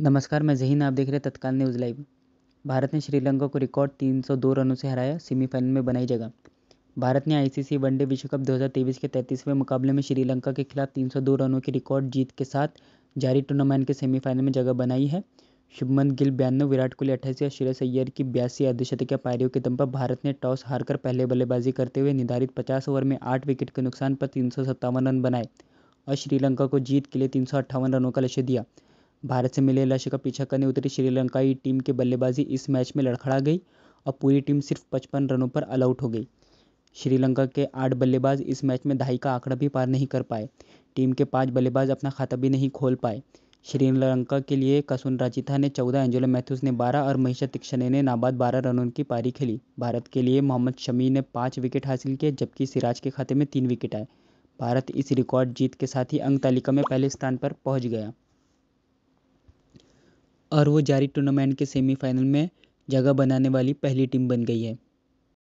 नमस्कार मैं जहीन आप देख रहे हैं तत्काल न्यूज़ लाइव भारत ने श्रीलंका को रिकॉर्ड 302 रनों से हराया सेमीफाइनल में बनाई जगह भारत ने आईसीसी वनडे विश्व कप 2023 के 33वें मुकाबले में श्रीलंका के खिलाफ 302 रनों की रिकॉर्ड जीत के साथ जारी टूर्नामेंट के सेमीफाइनल में जगह बनाई है शुभमन गिल बयानवे विराट कोहली अट्ठासी और श्रेयस अय्यर की बयासी अर्धशतकीय पारियों के दम पर भारत ने टॉस हारकर पहले बल्लेबाजी करते हुए निर्धारित पचास ओवर में आठ विकेट के नुकसान पर तीन रन बनाए और श्रीलंका को जीत के लिए तीन रनों का लक्ष्य दिया भारत से मिले लक्ष्य का पीछा करने उतरी श्रीलंकाई टीम के बल्लेबाजी इस मैच में लड़खड़ा गई और पूरी टीम सिर्फ पचपन रनों पर ऑल आउट हो गई श्रीलंका के आठ बल्लेबाज इस मैच में दहाई का आंकड़ा भी पार नहीं कर पाए टीम के पांच बल्लेबाज अपना खाता भी नहीं खोल पाए श्रीलंका के लिए कसुन राजिथा ने चौदह एंजोला मैथ्यूज ने बारह और महिषा तीक्षणे ने नाबाद बारह रनों की पारी खेली भारत के लिए मोहम्मद शमी ने पाँच विकेट हासिल किए जबकि सिराज के खाते में तीन विकेट आए भारत इस रिकॉर्ड जीत के साथ ही अंक तालिका में पहले स्थान पर पहुंच गया और वो जारी टूर्नामेंट के सेमीफाइनल में जगह बनाने वाली पहली टीम बन गई है